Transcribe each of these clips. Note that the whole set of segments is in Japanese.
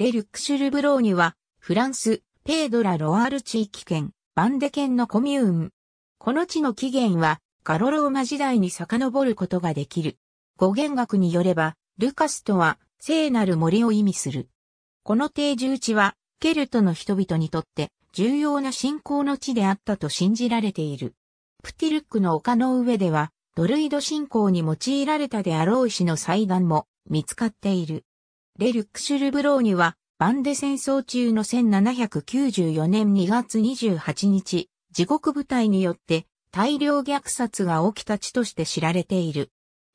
レ・ルックシュルブローニュは、フランス、ペードラ・ロワール地域圏、バンデ県のコミューン。この地の起源は、ガロローマ時代に遡ることができる。語源学によれば、ルカスとは、聖なる森を意味する。この定住地は、ケルトの人々にとって、重要な信仰の地であったと信じられている。プティルックの丘の上では、ドルイド信仰に用いられたであろう石の祭壇も見つかっている。レ・ルックシュルブローニは、バンデ戦争中の1794年2月28日、地獄部隊によって大量虐殺が起きた地として知られている。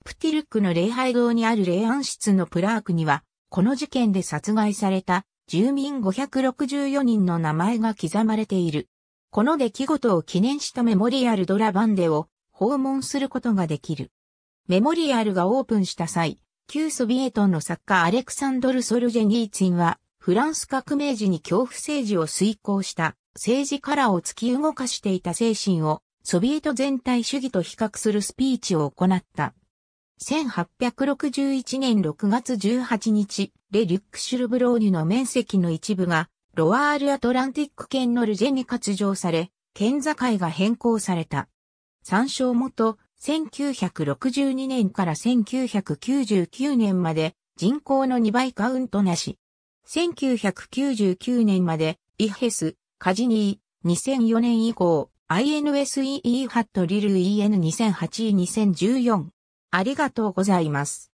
プティルックの礼拝堂にある霊安室のプラークには、この事件で殺害された住民564人の名前が刻まれている。この出来事を記念したメモリアルドラバンデを訪問することができる。メモリアルがオープンした際、旧ソビエトの作家アレクサンドル・ソルジェニーツィンは、フランス革命時に恐怖政治を遂行した政治カラーを突き動かしていた精神をソビエト全体主義と比較するスピーチを行った。1861年6月18日、レ・リュックシュルブローニュの面積の一部が、ロワール・アトランティック県のルジェに割譲され、県境が変更された。参照元、1962年から1999年まで人口の2倍カウントなし。1999年までイヘス、カジニー、2004年以降、INSEE ハットリル EN2008-2014。ありがとうございます。